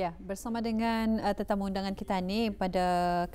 Ya, bersama dengan uh, tetamu undangan kita ni pada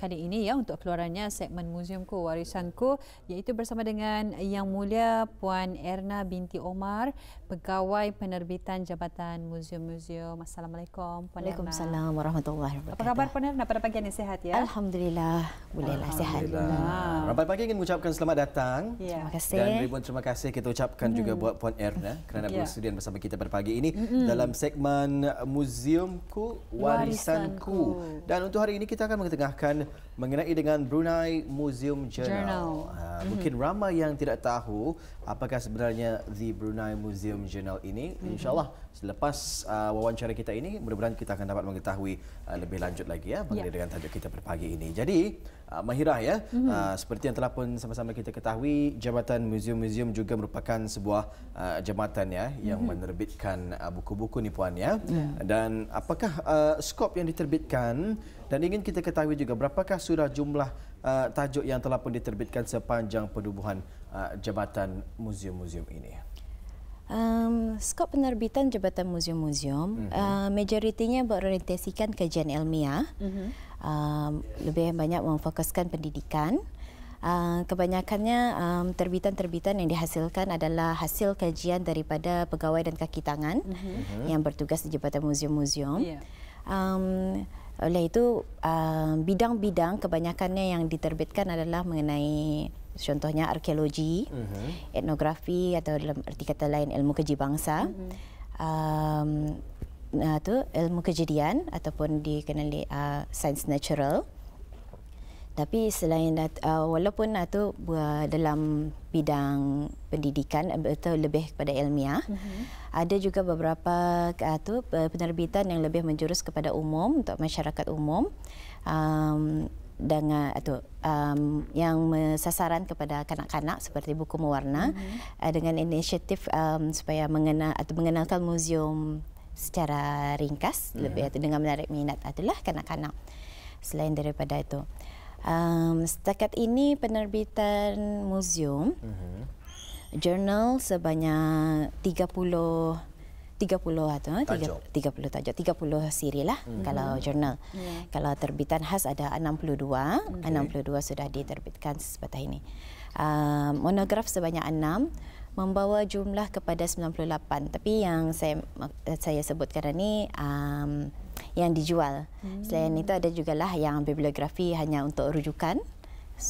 kali ini ya untuk keluarannya segmen Museumku Warisanku iaitu bersama dengan Yang Mulia Puan Erna binti Omar, Pegawai Penerbitan Jabatan Museum-Museum. Assalamualaikum Puan Waalaikumsalam warahmatullahi wabarakatuh. Apa khabar Puan Erna pada pagi ini sehat ya? Alhamdulillah, bolehlah sehat. Alhamdulillah. Selamat pagi ingin mengucapkan selamat datang. Ya. Terima kasih. Dan ribuan terima kasih kita ucapkan hmm. juga buat Puan Erna kerana ya. bersedia bersama kita pada pagi ini hmm. dalam segmen Museumku warisanku. warisanku. Dan untuk hari ini kita akan mengetengahkan mengenai dengan Brunei Museum Journal. Journal. Uh, mm-hmm. Mungkin ramai yang tidak tahu apakah sebenarnya The Brunei Museum Journal ini. Mm-hmm. InsyaAllah selepas uh, wawancara kita ini, mudah-mudahan kita akan dapat mengetahui uh, lebih lanjut lagi ya mengenai yeah. dengan tajuk kita pada pagi ini. Jadi, uh, Mahira ya, mm-hmm. uh, seperti yang telah pun sama-sama kita ketahui, Jabatan Museum-Museum juga merupakan sebuah uh, jabatan ya yang mm-hmm. menerbitkan uh, buku-buku ni puan ya. Yeah. Dan apakah uh, skop yang diterbitkan dan ingin kita ketahui juga berapakah sudah jumlah uh, tajuk yang telah pun diterbitkan sepanjang penubuhan uh, jabatan muzium-muzium ini. Um, skop penerbitan Jabatan Muzium-Muzium mm-hmm. uh, majoritinya berorientasikan kajian ilmiah. Mm-hmm. Uh, lebih banyak memfokuskan pendidikan. Uh, kebanyakannya um, terbitan-terbitan yang dihasilkan adalah hasil kajian daripada pegawai dan kaki tangan mm-hmm. yang bertugas di Jabatan Muzium-Muzium. Yeah. Um, oleh itu, uh, bidang-bidang kebanyakannya yang diterbitkan adalah mengenai contohnya arkeologi, uh-huh. etnografi atau dalam erti kata lain ilmu keji bangsa. Uh-huh. Um, uh, tu, ilmu kejadian ataupun dikenali uh, sains natural tapi selain dat, uh, walaupun itu lah uh, dalam bidang pendidikan atau eh, lebih kepada ilmiah mm-hmm. ada juga beberapa uh, tu penerbitan yang lebih menjurus kepada umum untuk masyarakat umum um, dengan atau eh, um, yang sasaran kepada kanak-kanak seperti buku mewarna mm-hmm. uh, dengan inisiatif um, supaya mengenal atau mengenalkan museum secara ringkas yeah. lebih atau dengan menarik minat adalah ah, kanak-kanak selain daripada itu um, setakat ini penerbitan museum mm-hmm. jurnal sebanyak 30 30 atau tajuk. 30 tajuk 30 siri lah mm-hmm. kalau jurnal. Yeah. Kalau terbitan khas ada 62, okay. 62 sudah diterbitkan sebatah ini. Uh, monograf sebanyak 6 membawa jumlah kepada 98. Tapi yang saya saya sebutkan ini um, yang dijual. Hmm. Selain itu ada juga lah yang bibliografi hanya untuk rujukan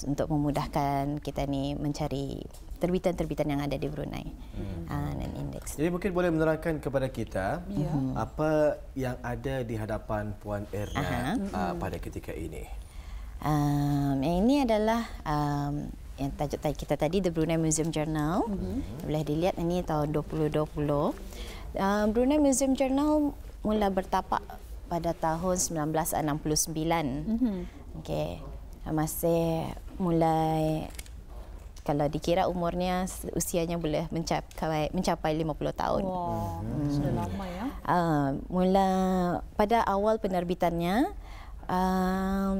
untuk memudahkan kita ni mencari terbitan-terbitan yang ada di Brunei hmm. Ah, dan hmm. uh, indeks. Jadi mungkin boleh menerangkan kepada kita yeah. Hmm. apa yang ada di hadapan Puan Erna uh-huh. uh, pada ketika ini. Um, ini adalah um, yang tajuk tajuk kita tadi The Brunei Museum Journal. Mm-hmm. Boleh dilihat ini tahun 2020. Uh, um, Brunei Museum Journal mula bertapak pada tahun 1969. Mm-hmm. Okey. Masih mulai kalau dikira umurnya usianya boleh mencapai mencapai 50 tahun. Wah, wow, hmm. sudah lama ya. Uh, mula pada awal penerbitannya uh,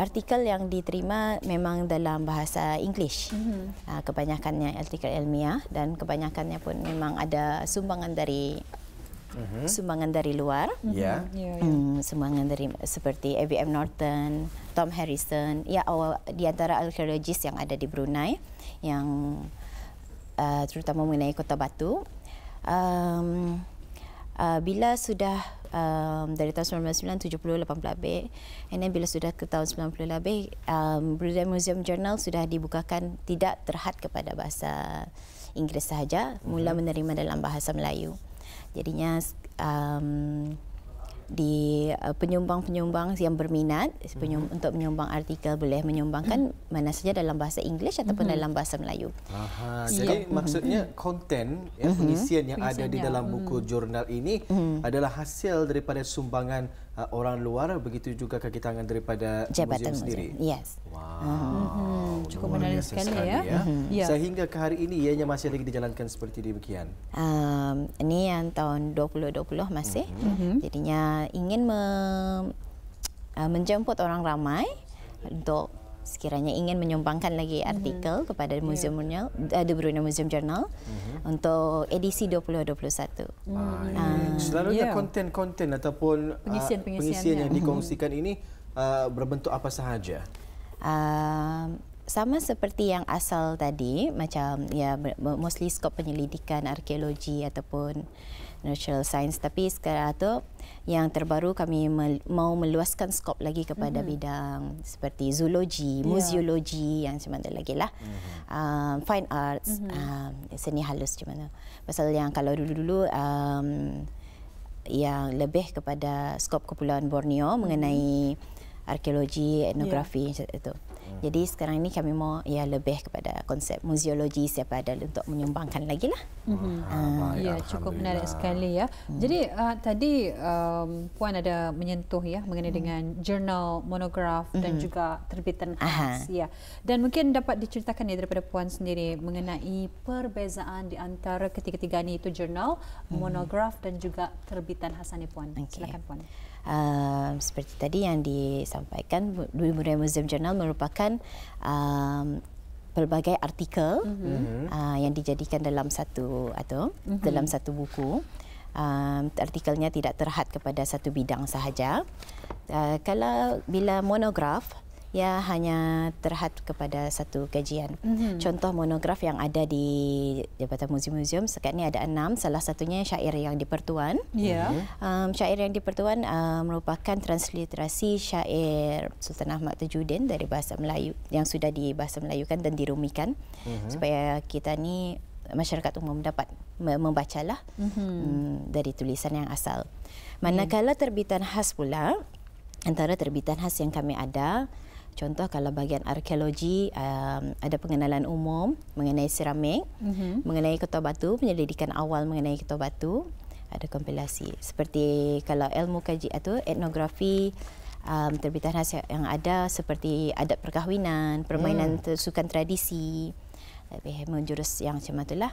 artikel yang diterima memang dalam bahasa English. Mm-hmm. kebanyakannya artikel ilmiah dan kebanyakannya pun memang ada sumbangan dari huh mm-hmm. Sumbangan dari luar. Uh-huh. Yeah. Yeah, yeah. hmm, sumbangan dari seperti ABM Norton, Tom Harrison, ya awal di antara archaeologist yang ada di Brunei yang uh, terutama mengenai Kota Batu. Um, uh, bila sudah um, dari tahun 1970-80 lebih, and bila sudah ke tahun 90 lebih, um, Brunei Museum Journal sudah dibukakan tidak terhad kepada bahasa Inggeris sahaja, mula mm-hmm. menerima dalam bahasa Melayu jadinya um, di uh, penyumbang-penyumbang yang berminat penyumb- hmm untuk menyumbang artikel boleh menyumbangkan hmm mana saja dalam bahasa Inggeris ataupun mhm. dalam bahasa Melayu. Aha, so, jadi hmm maksudnya mhm. konten ya, hmm pengisian yang pengisian ada di ya. dalam hmm buku mhm. jurnal ini hmm adalah hasil daripada sumbangan uh, orang luar begitu juga kaki tangan daripada Jabatan museum, museum sendiri. Yes. Wow. hmm cukup oh, menarik sekali, ya. Ya. Mhm. Mhm. ya. Sehingga ke hari ini ianya masih lagi dijalankan seperti demikian. Um, ini yang tahun 2020 masih. Mm-hmm. Jadinya ingin me, uh, menjemput orang ramai untuk sekiranya ingin menyumbangkan lagi artikel mm-hmm. kepada Museum yeah. Jurnal, uh, The Bruno Museum Journal mm-hmm. untuk edisi 2021. Mm. Uh, Selalunya yeah. konten-konten ataupun ah, pengisian-pengisian uh, pengisian yang ya. dikongsikan ini uh, berbentuk apa sahaja? Uh, sama seperti yang asal tadi macam ya mostly skop penyelidikan arkeologi ataupun natural science tapi sekarang tu yang terbaru kami mau meluaskan skop lagi kepada mm-hmm. bidang seperti zoologi, yeah. museologi yang macam mana lagi lah mm-hmm. um, fine arts mm-hmm. um, seni halus macam mana pasal yang kalau dulu-dulu um, yang lebih kepada skop kepulauan Borneo mm-hmm. mengenai mhm. arkeologi etnografi yeah. itu jadi sekarang ini kami mau ya lebih kepada konsep museologi siapa ada untuk menyumbangkan lagi lah. Mm-hmm. Uh, ya cukup menarik hmm. sekali ya. Mm. Jadi uh, tadi um, puan ada menyentuh ya mengenai mm. dengan jurnal monograf mm-hmm. dan mhm. juga terbitan Aha. ya. Dan mungkin dapat diceritakan ya daripada puan sendiri mengenai perbezaan di antara ketiga-tiga ini itu jurnal mm. monograf dan juga terbitan Hasani puan. Okay. Silakan puan. Uh, seperti tadi yang disampaikan Louis Murray Museum Journal merupakan uh, pelbagai artikel mm-hmm. uh, yang dijadikan dalam satu atau mm-hmm. dalam satu buku. Uh, artikelnya tidak terhad kepada satu bidang sahaja. Uh, kalau bila monograf Ya hanya terhad kepada satu kajian. Mm-hmm. Contoh monograf yang ada di Jabatan museum-museum sekarang ini ada enam. Salah satunya syair yang dipertuan. Yeah. Um, syair yang dipertuan uh, merupakan transliterasi syair Sultan Ahmad Tajuddin dari bahasa Melayu yang sudah di bahasa Melayu kan dan dirumikan mm-hmm. supaya kita ni masyarakat umum dapat membacalah mm-hmm. um, dari tulisan yang asal. Manakala terbitan khas pula antara terbitan khas yang kami ada Contoh kalau bahagian arkeologi um, ada pengenalan umum mengenai seramik, mm-hmm. mengenai ketua batu, penyelidikan awal mengenai ketua batu, ada kompilasi. Seperti kalau ilmu kaji atau etnografi um, terbitan khas yang ada seperti adat perkahwinan, permainan mm. sukan tradisi, lebih menjurus yang macam itulah.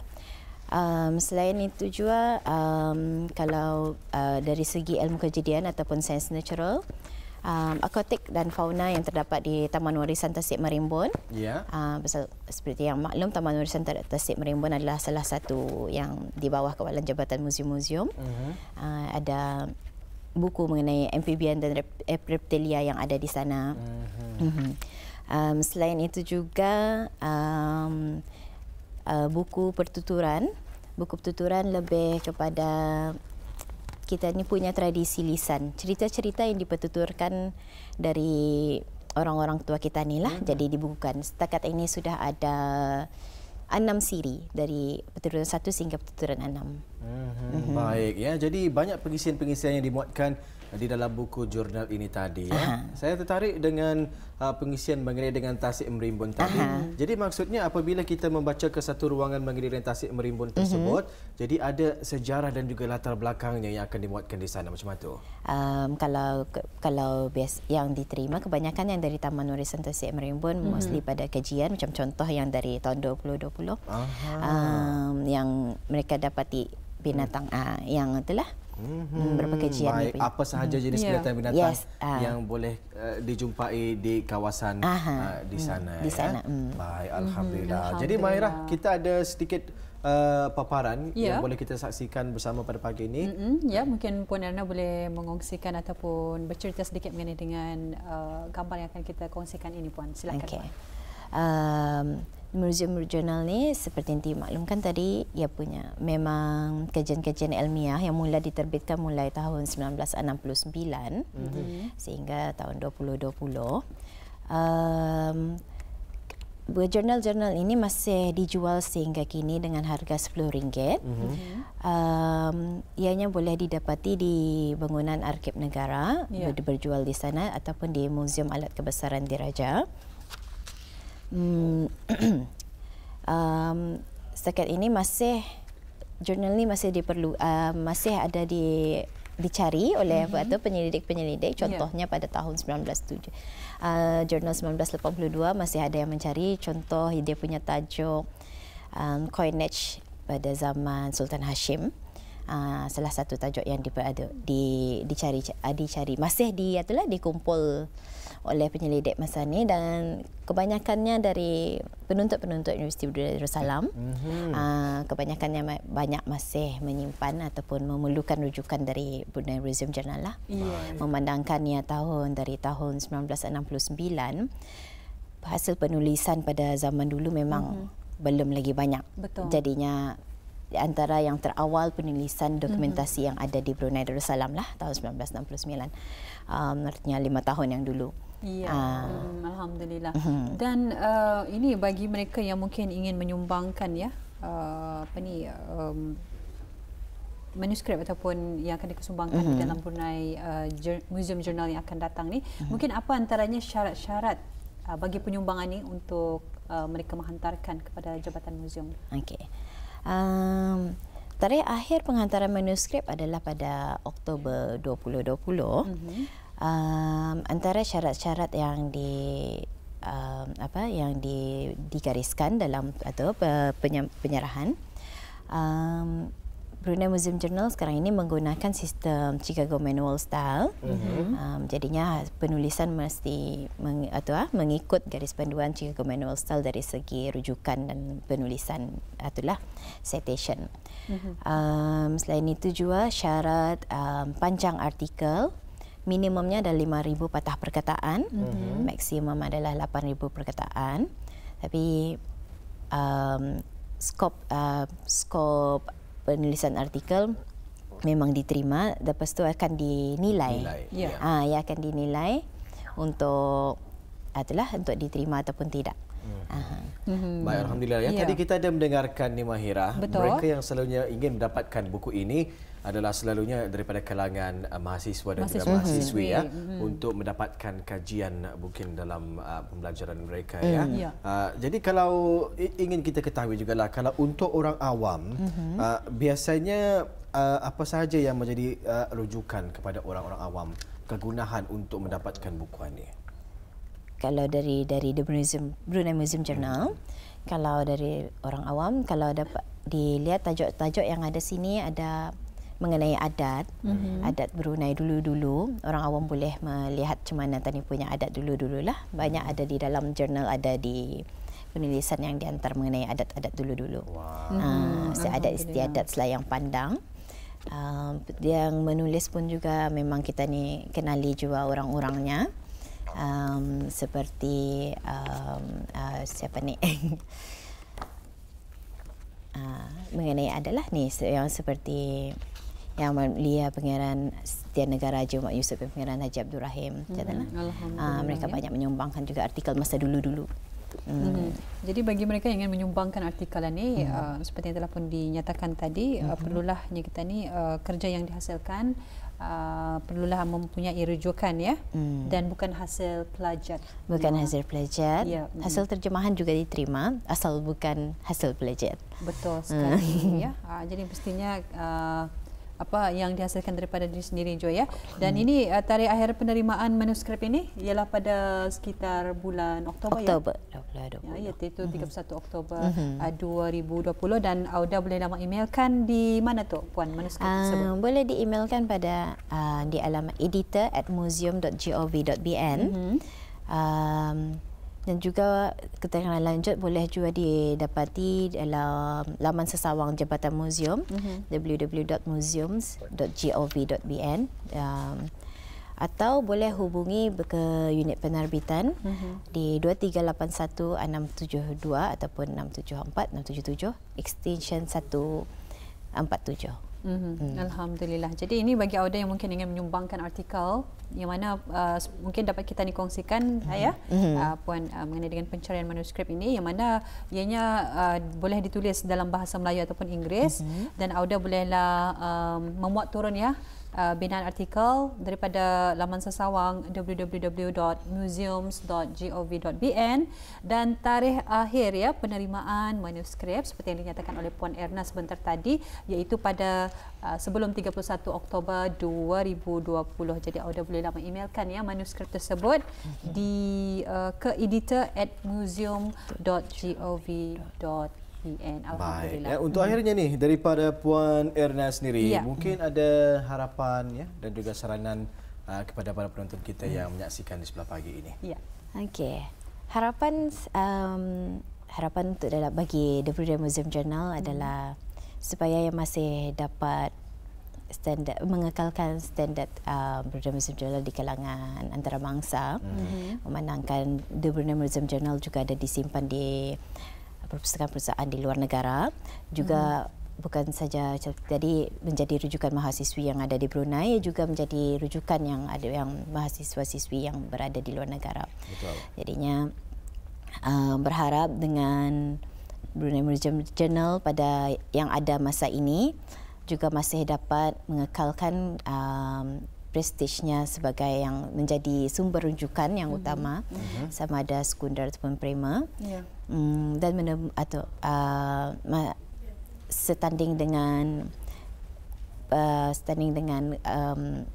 Um, selain itu juga um, kalau uh, dari segi ilmu kejadian ataupun sains natural, um, akuatik dan fauna yang terdapat di Taman Warisan Tasik Merimbun. Ya. Yeah. Uh, seperti yang maklum Taman Warisan Tasik Merimbun adalah salah satu yang di bawah kawalan Jabatan Museum-Museum. Mm-hmm. Uh, ah, ada buku mengenai amphibian dan rep- eh, reptilia yang ada di sana. Mm-hmm. Mm-hmm. Um, selain itu juga um, uh, buku pertuturan, buku pertuturan lebih kepada kita ni punya tradisi lisan. Cerita-cerita yang dipetuturkan dari orang-orang tua kita ni lah. Hmm. Jadi dibukukan. Setakat ini sudah ada enam siri dari petuturan satu sehingga petuturan enam. Mm-hmm. Baik ya. Jadi banyak pengisian-pengisian yang dimuatkan di dalam buku jurnal ini tadi ya. Saya tertarik dengan uh, pengisian mengenai dengan tasik merimbun tadi. uh Jadi maksudnya apabila kita membaca ke satu ruangan mengenai tasik merimbun mhm. tersebut, uh-huh. jadi ada sejarah dan juga latar belakangnya yang akan dimuatkan di sana macam tu. Um, kalau kalau bias yang diterima kebanyakan yang dari Taman Warisan Tasik Merimbun uh-huh. mostly pada kajian macam contoh yang dari tahun 2020. Um, yang mereka dapati binatang uh, yang itulah hmm. hmm berpekerjian Baik. Ini. apa sahaja hmm. jenis yeah. binatang binatang yes. uh. yang boleh uh, dijumpai di kawasan uh, di sana hmm. di sana ya? hmm. Baik. Alhamdulillah. alhamdulillah jadi Mairah kita ada sedikit Uh, paparan ya. yang boleh kita saksikan bersama pada pagi ini. Mm-hmm. Ya, mungkin Puan Erna boleh mengongsikan ataupun bercerita sedikit mengenai dengan uh, gambar yang akan kita kongsikan ini, Puan. Silakan. Okay. Puan. Um, Museum Regional ni seperti yang dimaklumkan tadi ia punya memang kajian-kajian ilmiah yang mula diterbitkan mulai tahun 1969 mm-hmm. sehingga tahun 2020. Um, jurnal-jurnal ini masih dijual sehingga kini dengan harga RM10. Mm-hmm. Um, ianya boleh didapati di bangunan Arkib Negara, yeah. Ya. berjual di sana ataupun di Museum Alat Kebesaran Diraja. mm Hmm, um, setakat ini masih jurnal ni masih diperlu uh, masih ada di dicari oleh mm-hmm. atau penyelidik-penyelidik ya. contohnya yeah. pada tahun 1907 uh, jurnal 1982 masih ada yang mencari contoh dia punya tajuk um, coinage pada zaman Sultan Hashim mm Ah, salah satu tajuk yang di, di, dicari ah, dicari masih di itulah dikumpul oleh penyelidik masa ni dan kebanyakannya dari penuntut-penuntut Universiti Budaya Darussalam mm-hmm. aa, ah, kebanyakannya banyak masih menyimpan ataupun memerlukan rujukan dari Budaya Museum Jurnal lah. Yeah. Memandangkannya tahun dari tahun 1969 hasil penulisan pada zaman dulu memang mm-hmm. belum lagi banyak. Betul. Jadinya antara yang terawal penulisan dokumentasi mm-hmm. yang ada di Brunei Darussalam lah tahun 1969. Um, artinya lima tahun yang dulu. Ya, um, alhamdulillah. Mm-hmm. Dan uh, ini bagi mereka yang mungkin ingin menyumbangkan ya uh, apa ni um, manuskrip ataupun yang akan disumbangkan mm-hmm. di dalam Brunei uh, jur- Museum Journal yang akan datang ni, mm-hmm. mungkin apa antaranya syarat-syarat uh, bagi penyumbangan ni untuk uh, mereka menghantarkan kepada jabatan museum? Okay um, tarikh akhir penghantaran manuskrip adalah pada Oktober 2020. Mm-hmm. Um, antara syarat-syarat yang di um, apa yang di, digariskan dalam atau penyerahan um, Brunei Museum Journal sekarang ini menggunakan sistem Chicago Manual style. Mm-hmm. Um, jadinya penulisan mesti meng, atau ah, mengikut garis panduan Chicago Manual style dari segi rujukan dan penulisan itulah citation. Mm-hmm. Um, selain itu juga syarat um, panjang artikel minimumnya ada 5000 patah perkataan, mm-hmm. maksimum adalah 8000 perkataan. Tapi um, scope uh, scope penulisan artikel memang diterima lepas tu akan dinilai. Ya. Yeah. Ha, ya, ia akan dinilai untuk adalah untuk diterima ataupun tidak uh Baik, Alhamdulillah. Ya. Tadi kita ada mendengarkan ni Mahira. Betul. Mereka yang selalunya ingin mendapatkan buku ini adalah selalunya daripada kelangan uh, mahasiswa dan mahasiswa. juga mahasiswi mhm. ya mm-hmm. untuk mendapatkan kajian mungkin dalam uh, pembelajaran mereka mm-hmm. ya. Mhm. Yeah. Uh, jadi kalau ingin kita ketahui juga lah, kalau untuk orang awam mm-hmm. uh, biasanya uh, apa sahaja yang menjadi uh, rujukan kepada orang-orang awam kegunaan untuk mendapatkan buku ini kalau dari dari the Brunei, Brunei Museum Journal kalau dari orang awam kalau dapat dilihat tajuk-tajuk yang ada sini ada mengenai adat mm-hmm. adat Brunei dulu-dulu orang awam boleh melihat macam mana tani punya adat dulu-dululah banyak mhm. ada di dalam jurnal ada di penulisan yang diantar mengenai adat-adat dulu-dulu wow. uh, ah, mhm. adat istiadat selayang pandang uh, yang menulis pun juga memang kita ni kenali juga orang-orangnya um, seperti um, uh, siapa ni uh, mengenai adalah ni yang seperti yang mulia pangeran setiap negara Haji Umar Yusuf dan pangeran Haji Abdul Rahim mm-hmm. uh, mereka ya. banyak menyumbangkan juga artikel masa dulu-dulu Hmm. Hmm. Jadi bagi mereka yang ingin menyumbangkan artikel ini hmm. uh, seperti yang telah pun dinyatakan tadi eh, hmm. uh, perlulahnya kita ni uh, kerja yang dihasilkan uh, perlulah mempunyai rujukan ya mm. dan bukan hasil pelajar bukan ya. hasil pelajar ya. Hmm. hasil terjemahan juga diterima asal bukan hasil pelajar betul sekali mm. ya uh, jadi mestinya. uh, apa yang dihasilkan daripada diri sendiri Jo ya. Dan hmm. ini uh, tarikh akhir penerimaan manuskrip ini ialah pada sekitar bulan Oktober, Oktober. ya. Oktober 2020. Ya, iaitu hmm. 31 Oktober hmm. uh, 2020 dan Auda boleh lama emailkan di mana tu puan manuskrip uh, tersebut? boleh di-emailkan pada uh, di alamat editor@museum.gov.bn. Hmm. Um, dan juga keterangan lanjut boleh juga didapati dalam laman sesawang Jabatan Museum uh-huh. Mhm. www.museums.gov.bn um, atau boleh hubungi ke unit penerbitan uh-huh. di 2381672 ataupun 674 677 extension 147 Mm-hmm. Hmm. Alhamdulillah. Jadi ini bagi order yang mungkin ingin menyumbangkan artikel yang mana uh, mungkin dapat kita ni kongsikan mm-hmm. ayah hmm. uh, puan uh, mengenai dengan pencarian manuskrip ini yang mana ianya uh, boleh ditulis dalam bahasa Melayu ataupun Inggeris mm-hmm. dan order bolehlah um, memuat turun ya Uh, binaan artikel daripada laman sesawang www.museums.gov.bn dan tarikh akhir ya penerimaan manuskrip seperti yang dinyatakan oleh Puan Erna sebentar tadi iaitu pada uh, sebelum 31 Oktober 2020 jadi anda bolehlah mengemailkan ya manuskrip tersebut mhm. di uh, ke editor at museum.gov.bn UN. Alhamdulillah. Baik. Ya, untuk hmm. akhirnya nih daripada Puan Erna sendiri, ya. mungkin hmm. ada harapan ya dan juga saranan uh, kepada para penonton kita hmm. yang menyaksikan di sebelah pagi ini. Ya. Okey. Harapan um, harapan untuk dalam bagi The Freedom Museum Journal hmm. adalah supaya yang masih dapat standard mengekalkan standard Brunei um, uh, Museum Journal di kalangan antarabangsa mm-hmm. memandangkan The Brunei Museum Journal juga ada disimpan di perpustakaan perusahaan di luar negara juga hmm. bukan saja jadi menjadi rujukan mahasiswa yang ada di Brunei juga menjadi rujukan yang ada yang mahasiswa-siswi yang berada di luar negara. Betul. Jadinya uh, berharap dengan Brunei Museum Journal pada yang ada masa ini juga masih dapat mengekalkan uh, prestijnya sebagai yang menjadi sumber rujukan yang mm-hmm. utama mm-hmm. sama ada sekunder ataupun prima yeah. mm, dan menem, atau uh, ma, setanding dengan uh, setanding dengan um,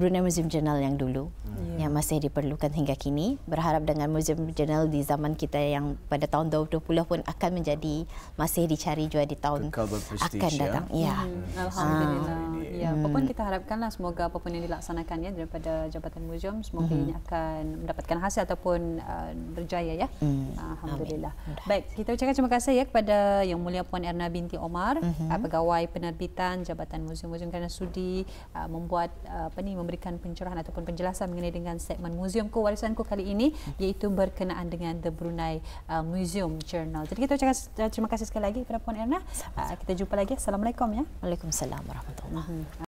Brunei Museum Journal yang dulu mm-hmm. yang masih diperlukan hingga kini berharap dengan Museum Journal di zaman kita yang pada tahun 2020 pun akan menjadi masih dicari juga di tahun akan ya. datang ya mm-hmm. alhamdulillah uh, ya. Apa pun kita harapkanlah semoga apapun yang dilaksanakan ya daripada Jabatan Museum semoga uh ini akan mendapatkan hasil ataupun uh, berjaya ya. Hmm. Alhamdulillah. Amin. Baik, kita ucapkan terima kasih ya kepada Yang Mulia Puan Erna binti Omar, mhm. uh pegawai penerbitan Jabatan Museum-Museum kerana sudi uh, membuat uh, apa ni memberikan pencerahan ataupun penjelasan mengenai dengan segmen Museumku Warisanku kali ini mhm. iaitu berkenaan dengan The Brunei uh, Museum Journal. Jadi kita ucapkan uh, terima kasih sekali lagi kepada Puan Erna. Uh, kita jumpa lagi. Assalamualaikum ya. Waalaikumsalam warahmatullahi wabarakatuh.